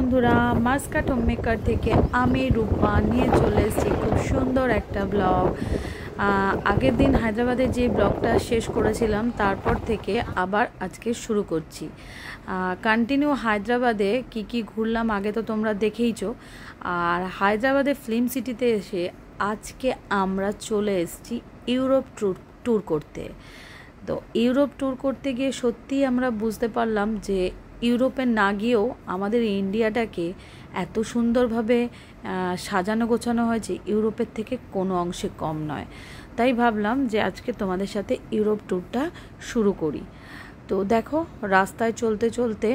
বন্ধুরা Muscat maker থেকে আমি রূপা নিয়ে চলে এসেছি খুব সুন্দর একটা ব্লগ আগের দিন হায়দ্রাবাদে যে ব্লগটা শেষ করেছিলাম তারপর থেকে আবার আজকে শুরু করছি কন্টিনিউ হায়দ্রাবাদে কি কি ঘুরলাম আগে তো তোমরা দেখেইছো আর হায়দ্রাবাদে ফিল্ম সিটিতে এসে আজকে আমরা চলে এসেছি ইউরোপ ট্যুর ট্যুর করতে তো ইউরোপ ট্যুর করতে গিয়ে সত্যিই আমরা বুঝতে পারলাম যে ইউরোপে না গিয়েও আমাদের ইন্ডিয়াটাকে এত সুন্দরভাবে সাজানো গোছানো হয়েছে ইউরোপের থেকে কোনো অংশে কম নয় তাই ভাবলাম যে আজকে তোমাদের সাথে ইউরোপ ট্যুরটা শুরু করি তো দেখো রাস্তায় চলতে চলতে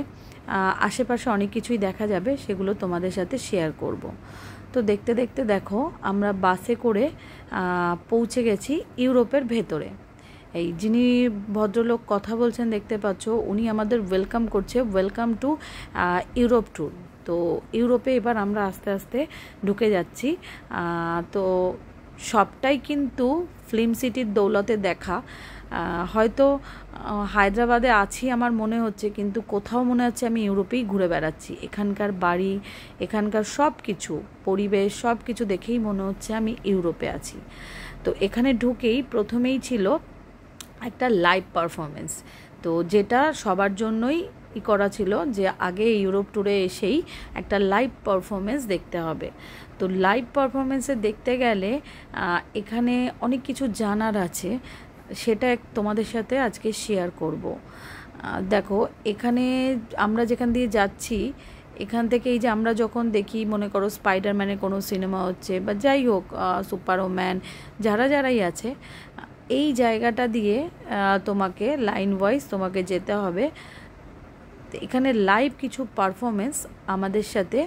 আশেপাশে অনেক কিছুই দেখা যাবে সেগুলো তোমাদের সাথে শেয়ার করব। তো দেখতে দেখতে দেখো আমরা বাসে করে পৌঁছে গেছি ইউরোপের ভেতরে এই যিনি ভদ্রলোক কথা বলছেন দেখতে পাচ্ছ উনি আমাদের ওয়েলকাম করছে ওয়েলকাম টু ইউরোপ ট্যুর তো ইউরোপে এবার আমরা আস্তে আস্তে ঢুকে যাচ্ছি তো সবটাই কিন্তু ফিল্ম সিটির দৌলতে দেখা হয়তো হায়দ্রাবাদে আছি আমার মনে হচ্ছে কিন্তু কোথাও মনে হচ্ছে আমি ইউরোপেই ঘুরে বেড়াচ্ছি এখানকার বাড়ি এখানকার সব কিছু পরিবেশ সব কিছু দেখেই মনে হচ্ছে আমি ইউরোপে আছি তো এখানে ঢুকেই প্রথমেই ছিল একটা লাইভ পারফরমেন্স তো যেটা সবার জন্যই ই করা ছিল যে আগে ইউরোপ ট্যুরে এসেই একটা লাইভ পারফরমেন্স দেখতে হবে তো লাইভ পারফরমেন্সে দেখতে গেলে এখানে অনেক কিছু জানার আছে সেটা তোমাদের সাথে আজকে শেয়ার করব দেখো এখানে আমরা যেখান দিয়ে যাচ্ছি এখান থেকে এই যে আমরা যখন দেখি মনে করো স্পাইডারম্যানের কোনো সিনেমা হচ্ছে বা যাই হোক সুপারোম্যান যারা যারাই আছে এই জায়গাটা দিয়ে তোমাকে লাইন ওয়াইজ তোমাকে যেতে হবে এখানে লাইভ কিছু পারফরমেন্স আমাদের সাথে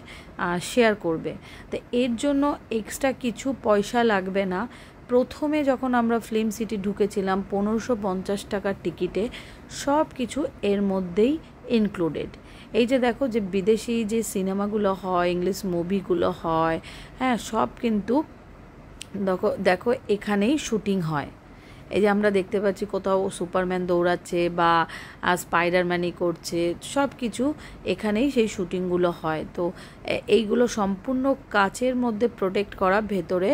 শেয়ার করবে তো এর জন্য এক্সট্রা কিছু পয়সা লাগবে না প্রথমে যখন আমরা ফিল্ম সিটি ঢুকেছিলাম পনেরোশো পঞ্চাশ টাকার টিকিটে সব কিছু এর মধ্যেই ইনক্লুডেড এই যে দেখো যে বিদেশি যে সিনেমাগুলো হয় ইংলিশ মুভিগুলো হয় হ্যাঁ সব কিন্তু দেখো দেখো এখানেই শুটিং হয় এই যে আমরা দেখতে পাচ্ছি কোথাও সুপারম্যান দৌড়াচ্ছে বা স্পাইডারম্যানই করছে সব কিছু এখানেই সেই শুটিংগুলো হয় তো এইগুলো সম্পূর্ণ কাচের মধ্যে প্রোটেক্ট করা ভেতরে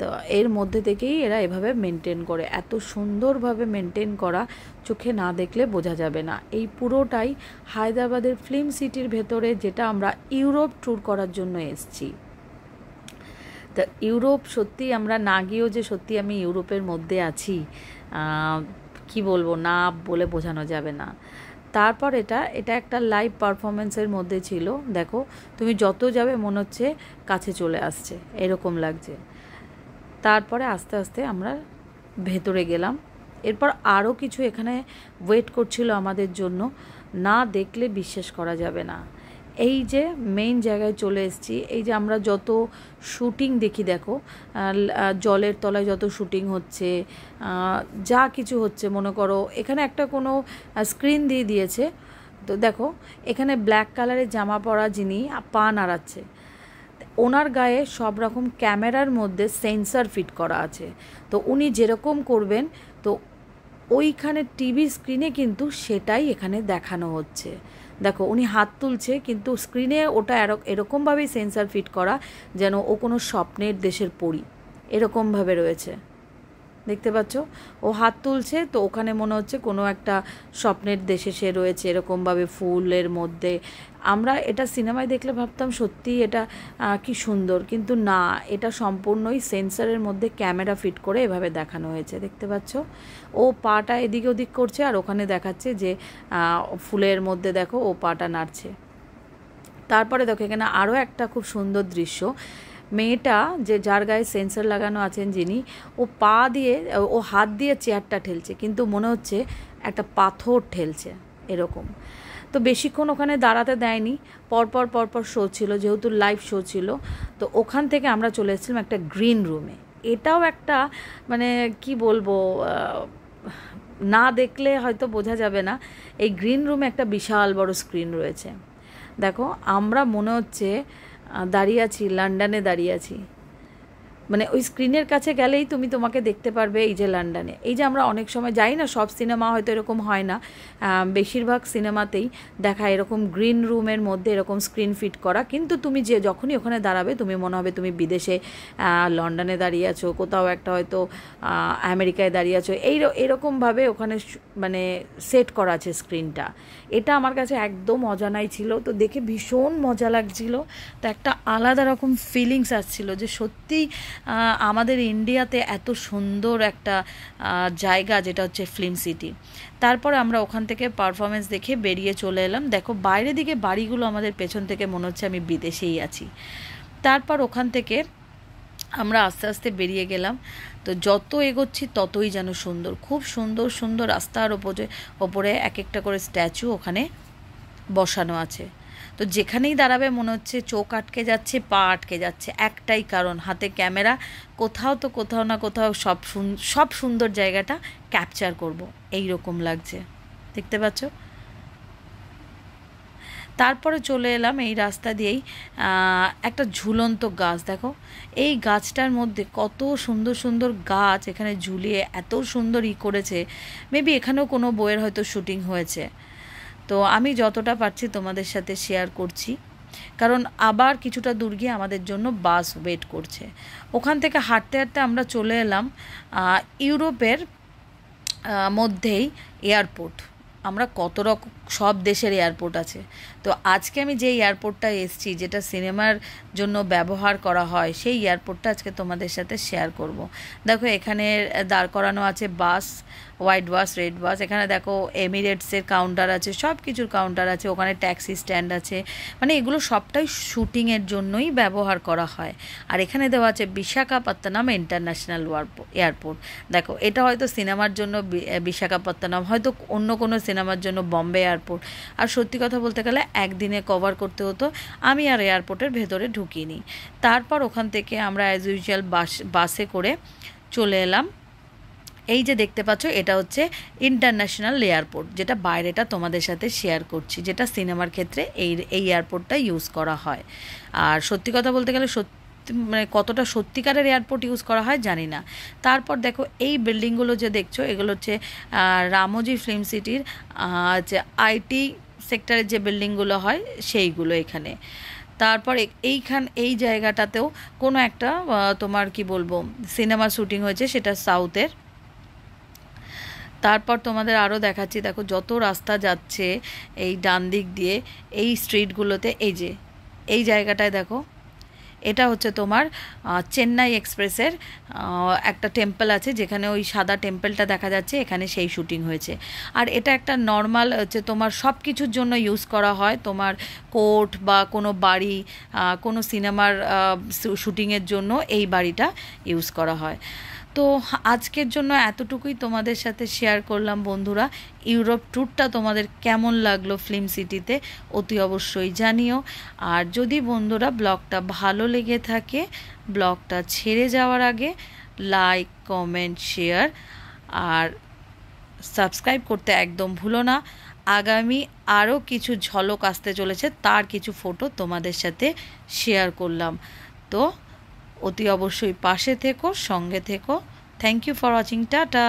তো এর মধ্যে থেকেই এরা এভাবে মেনটেন করে এত সুন্দরভাবে মেনটেন করা চোখে না দেখলে বোঝা যাবে না এই পুরোটাই হায়দ্রাবাদের ফিল্ম সিটির ভেতরে যেটা আমরা ইউরোপ ট্যুর করার জন্য এসছি তা ইউরোপ সত্যি আমরা না গিয়েও যে সত্যি আমি ইউরোপের মধ্যে আছি কি বলবো না বলে বোঝানো যাবে না তারপর এটা এটা একটা লাইভ পারফরমেন্সের মধ্যে ছিল দেখো তুমি যত যাবে মনে হচ্ছে কাছে চলে আসছে এরকম লাগছে তারপরে আস্তে আস্তে আমরা ভেতরে গেলাম এরপর আরও কিছু এখানে ওয়েট করছিল আমাদের জন্য না দেখলে বিশ্বাস করা যাবে না এই যে মেইন জায়গায় চলে এসেছি এই যে আমরা যত শুটিং দেখি দেখো জলের তলায় যত শুটিং হচ্ছে যা কিছু হচ্ছে মনে করো এখানে একটা কোনো স্ক্রিন দিয়ে দিয়েছে তো দেখো এখানে ব্ল্যাক কালারের জামা পরা যিনি পা নাড়াচ্ছে ওনার গায়ে সব রকম ক্যামেরার মধ্যে সেন্সার ফিট করা আছে তো উনি যেরকম করবেন তো ওইখানে টিভি স্ক্রিনে কিন্তু সেটাই এখানে দেখানো হচ্ছে দেখো উনি হাত তুলছে কিন্তু স্ক্রিনে ওটা এরকমভাবেই সেন্সার ফিট করা যেন ও কোনো স্বপ্নের দেশের পড়ি এরকমভাবে রয়েছে দেখতে পাচ্ছ ও হাত তুলছে তো ওখানে মনে হচ্ছে কোনো একটা স্বপ্নের দেশে সে রয়েছে এরকমভাবে ফুলের মধ্যে আমরা এটা সিনেমায় দেখলে ভাবতাম সত্যি এটা কি সুন্দর কিন্তু না এটা সম্পূর্ণই সেন্সারের মধ্যে ক্যামেরা ফিট করে এভাবে দেখানো হয়েছে দেখতে পাচ্ছ ও পাটা এদিকে ওদিক করছে আর ওখানে দেখাচ্ছে যে ফুলের মধ্যে দেখো ও পাটা নাড়ছে তারপরে দেখো এখানে আরও একটা খুব সুন্দর দৃশ্য মেয়েটা যে যার গায়ে সেন্সার লাগানো আছেন যিনি ও পা দিয়ে ও হাত দিয়ে চেয়ারটা ঠেলছে কিন্তু মনে হচ্ছে একটা পাথর ঠেলছে এরকম তো বেশিক্ষণ ওখানে দাঁড়াতে দেয়নি পরপর পরপর শো ছিল যেহেতু লাইভ শো ছিল তো ওখান থেকে আমরা চলে এসেছিলাম একটা গ্রিন রুমে এটাও একটা মানে কি বলবো না দেখলে হয়তো বোঝা যাবে না এই গ্রিন রুমে একটা বিশাল বড় স্ক্রিন রয়েছে দেখো আমরা মনে হচ্ছে দাঁড়িয়ে আছি লন্ডনে দাঁড়িয়ে আছি মানে ওই স্ক্রিনের কাছে গেলেই তুমি তোমাকে দেখতে পারবে এই যে লন্ডনে এই যে আমরা অনেক সময় যাই না সব সিনেমা হয়তো এরকম হয় না বেশিরভাগ সিনেমাতেই দেখা এরকম গ্রিন রুমের মধ্যে এরকম স্ক্রিন ফিট করা কিন্তু তুমি যে যখনই ওখানে দাঁড়াবে তুমি মনে হবে তুমি বিদেশে লন্ডনে দাঁড়িয়ে আছো কোথাও একটা হয়তো আমেরিকায় দাঁড়িয়ে আছো এই এরকমভাবে ওখানে মানে সেট করা আছে স্ক্রিনটা এটা আমার কাছে একদম অজানাই ছিল তো দেখে ভীষণ মজা লাগছিল তো একটা আলাদা রকম ফিলিংস আসছিল যে সত্যিই আমাদের ইন্ডিয়াতে এত সুন্দর একটা জায়গা যেটা হচ্ছে ফিল্ম সিটি তারপর আমরা ওখান থেকে পারফরমেন্স দেখে বেরিয়ে চলে এলাম দেখো বাইরে দিকে বাড়িগুলো আমাদের পেছন থেকে মনে হচ্ছে আমি বিদেশেই আছি তারপর ওখান থেকে আমরা আস্তে আস্তে বেরিয়ে গেলাম তো যত এগোচ্ছি ততই যেন সুন্দর খুব সুন্দর সুন্দর রাস্তার ওপরে ওপরে এক একটা করে স্ট্যাচু ওখানে বসানো আছে তো যেখানেই দাঁড়াবে মনে হচ্ছে চোখ আটকে যাচ্ছে পা আটকে যাচ্ছে একটাই কারণ হাতে ক্যামেরা কোথাও তো কোথাও না কোথাও সব সব সুন্দর জায়গাটা ক্যাপচার করব এই রকম লাগছে দেখতে পাচ্ছ তারপরে চলে এলাম এই রাস্তা দিয়েই একটা ঝুলন্ত গাছ দেখো এই গাছটার মধ্যে কত সুন্দর সুন্দর গাছ এখানে ঝুলিয়ে এত সুন্দর ই করেছে মেবি এখানেও কোনো বইয়ের হয়তো শুটিং হয়েছে তো আমি যতটা পারছি তোমাদের সাথে শেয়ার করছি কারণ আবার কিছুটা দূর গিয়ে আমাদের জন্য বাস ওয়েট করছে ওখান থেকে হাঁটতে হাঁটতে আমরা চলে এলাম ইউরোপের মধ্যেই এয়ারপোর্ট আমরা কত রকম সব দেশের এয়ারপোর্ট আছে তো আজকে আমি যে এয়ারপোর্টটা এসছি যেটা সিনেমার জন্য ব্যবহার করা হয় সেই এয়ারপোর্টটা আজকে তোমাদের সাথে শেয়ার করব। দেখো এখানে দাঁড় করানো আছে বাস হোয়াইট বাস রেড বাস এখানে দেখো এমিরেটসের কাউন্টার আছে সব কিছুর কাউন্টার আছে ওখানে ট্যাক্সি স্ট্যান্ড আছে মানে এগুলো সবটাই শ্যুটিংয়ের জন্যই ব্যবহার করা হয় আর এখানে দেওয়া আছে বিশাখাপত্তনম ইন্টারন্যাশনাল এয়ারপোর্ট দেখো এটা হয়তো সিনেমার জন্য বিশাখাপত্তনম হয়তো অন্য কোনো সিনেমার জন্য বম্বে এয়ারপোর্ট আর সত্যি কথা বলতে গেলে একদিনে কভার করতে হতো আমি আর এয়ারপোর্টের ভেতরে ঢুকিনি তারপর ওখান থেকে আমরা অ্যাজ ইউজুয়াল বাস বাসে করে চলে এলাম এই যে দেখতে পাচ্ছ এটা হচ্ছে ইন্টারন্যাশনাল এয়ারপোর্ট যেটা বাইরেটা তোমাদের সাথে শেয়ার করছি যেটা সিনেমার ক্ষেত্রে এই এই এয়ারপোর্টটা ইউজ করা হয় আর সত্যি কথা বলতে গেলে সত্যি মানে কতটা সত্যিকারের এয়ারপোর্ট ইউজ করা হয় জানি না তারপর দেখো এই বিল্ডিংগুলো যে দেখছো এগুলো হচ্ছে রামোজি ফিল্ম সিটির আইটি সেক্টরে যে বিল্ডিংগুলো হয় সেইগুলো এখানে তারপর এইখান এই জায়গাটাতেও কোনো একটা তোমার কি বলবো সিনেমা শ্যুটিং হয়েছে সেটা সাউথের তারপর তোমাদের আরও দেখাচ্ছি দেখো যত রাস্তা যাচ্ছে এই ডান দিক দিয়ে এই স্ট্রিটগুলোতে এই যে এই জায়গাটায় দেখো এটা হচ্ছে তোমার চেন্নাই এক্সপ্রেসের একটা টেম্পল আছে যেখানে ওই সাদা টেম্পলটা দেখা যাচ্ছে এখানে সেই শ্যুটিং হয়েছে আর এটা একটা নর্মাল হচ্ছে তোমার সব কিছুর জন্য ইউজ করা হয় তোমার কোর্ট বা কোনো বাড়ি কোনো সিনেমার শ্যুটিংয়ের জন্য এই বাড়িটা ইউজ করা হয় তো আজকের জন্য এতটুকুই তোমাদের সাথে শেয়ার করলাম বন্ধুরা ইউরোপ ট্যুরটা তোমাদের কেমন লাগলো ফিল্ম সিটিতে অতি অবশ্যই জানিও আর যদি বন্ধুরা ব্লগটা ভালো লেগে থাকে ব্লগটা ছেড়ে যাওয়ার আগে লাইক কমেন্ট শেয়ার আর সাবস্ক্রাইব করতে একদম ভুলো না আগামী আরও কিছু ঝলক আসতে চলেছে তার কিছু ফটো তোমাদের সাথে শেয়ার করলাম তো অতি অবশ্যই পাশে থেকো সঙ্গে থেকো thank you for watching tata